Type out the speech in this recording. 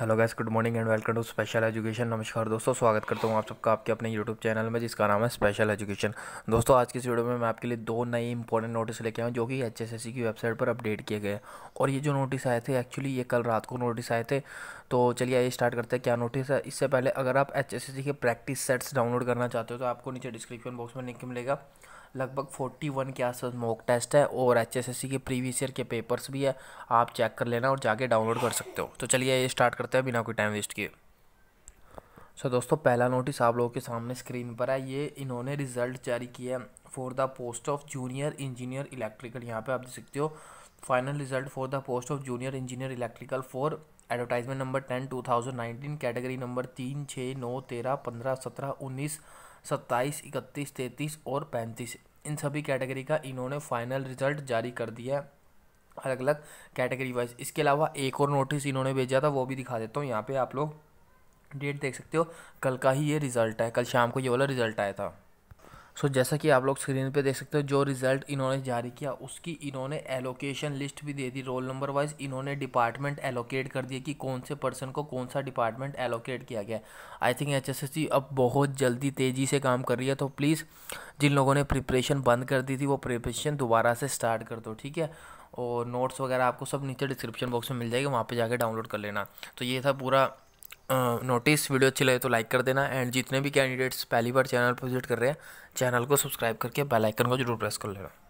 hello guys good morning and welcome to special education नमस्कार दोस्तों स्वागत करता हूँ आप सबका आपके अपने यूट्यूब चैनल में जिसका नाम है स्पेशल एजुकेशन दोस्तों आज की इस वीडियो में मैं आपके लिए दो नई इंपॉर्टेंट नोटिस लेके आया हूँ जो कि एच की वेबसाइट पर अपडेट किए गए और ये जो नोटिस आए थे एक्चुअली ये कल रात को नोटिस आए थे तो चलिए आइए स्टार्ट करते हैं क्या नोटिस है इससे पहले अगर आप एच के प्रैक्टिस सेट्स डाउनलोड करना चाहते हो तो आपको नीचे डिस्क्रिप्शन बॉक्स में लिंक मिलेगा लगभग 41 के आसपास मॉक टेस्ट है और एच के प्रीवियस ईयर के पेपर्स भी है आप चेक कर लेना और जाके डाउनलोड कर सकते हो तो चलिए ये स्टार्ट कर करते हैं बिना कोई टाइम वेस्ट किए सो so, दोस्तों पहला नोटिस आप लोगों के सामने स्क्रीन पर है ये इन्होंने रिजल्ट जारी किया है for the post of junior engineer electrical यहाँ पे आप देख सकते हो final result for the post of junior engineer electrical for advertisement number ten two thousand nineteen category number तीन छः नौ तेरह पंद्रह सत्रह उन्नीस सत्ताईस इकतीस तैंतीस और पैंतीस इन सभी कैटेगरी का इन्होंने फाइनल रिजल्ट जारी कर दिया है अलग अलग कैटेगरी वाइज इसके अलावा एक और नोटिस इन्होंने भेजा था वो भी दिखा देता हूँ यहाँ पे आप लोग डेट देख सकते हो कल का ही ये रिज़ल्ट है कल शाम को ये वाला रिज़ल्ट आया था सो so, जैसा कि आप लोग स्क्रीन पे देख सकते हो जो रिज़ल्ट इन्होंने जारी किया उसकी इन्होंने एलोकेशन लिस्ट भी दे दी रोल नंबर वाइज इन्होंने डिपार्टमेंट एलोकेट कर दिया कि कौन से पर्सन को कौन सा डिपार्टमेंट एलोकेट किया गया आई थिंक एच अब बहुत जल्दी तेज़ी से काम कर रही है तो प्लीज़ जिन लोगों ने प्रिपरेशन बंद कर दी थी वो प्रिपरेशन दोबारा से स्टार्ट कर दो ठीक है और नोट्स वगैरह आपको सब नीचे डिस्क्रिप्शन बॉक्स में मिल जाएगी वहाँ पर जाकर डाउनलोड कर लेना तो ये था पूरा नोटिस वीडियो अच्छी लगे तो लाइक कर देना एंड जितने भी कैंडिडेट्स पहली बार चैनल पर विजिट कर रहे हैं चैनल को सब्सक्राइब करके बेल आइकन को जरूर प्रेस कर लेना